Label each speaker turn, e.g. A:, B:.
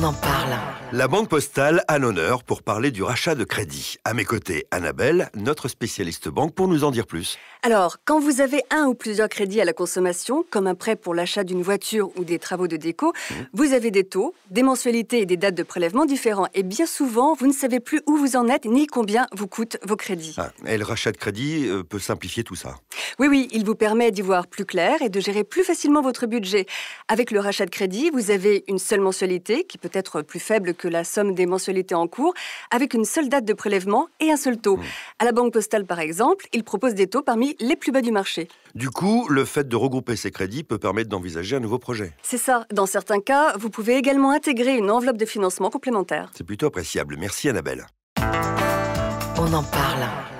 A: on en parle.
B: La Banque Postale a l'honneur pour parler du rachat de crédit. À mes côtés, Annabelle, notre spécialiste banque, pour nous en dire plus.
A: Alors, quand vous avez un ou plusieurs crédits à la consommation, comme un prêt pour l'achat d'une voiture ou des travaux de déco, mmh. vous avez des taux, des mensualités et des dates de prélèvement différents. Et bien souvent, vous ne savez plus où vous en êtes ni combien vous coûtent vos crédits. Ah,
B: et le rachat de crédit euh, peut simplifier tout ça.
A: Oui, oui, il vous permet d'y voir plus clair et de gérer plus facilement votre budget. Avec le rachat de crédit, vous avez une seule mensualité, qui peut être plus faible que la somme des mensualités en cours, avec une seule date de prélèvement et un seul taux. Mmh. À la Banque Postale, par exemple, il propose des taux parmi les plus bas du marché.
B: Du coup, le fait de regrouper ces crédits peut permettre d'envisager un nouveau projet.
A: C'est ça. Dans certains cas, vous pouvez également intégrer une enveloppe de financement complémentaire.
B: C'est plutôt appréciable. Merci Annabelle. On en parle.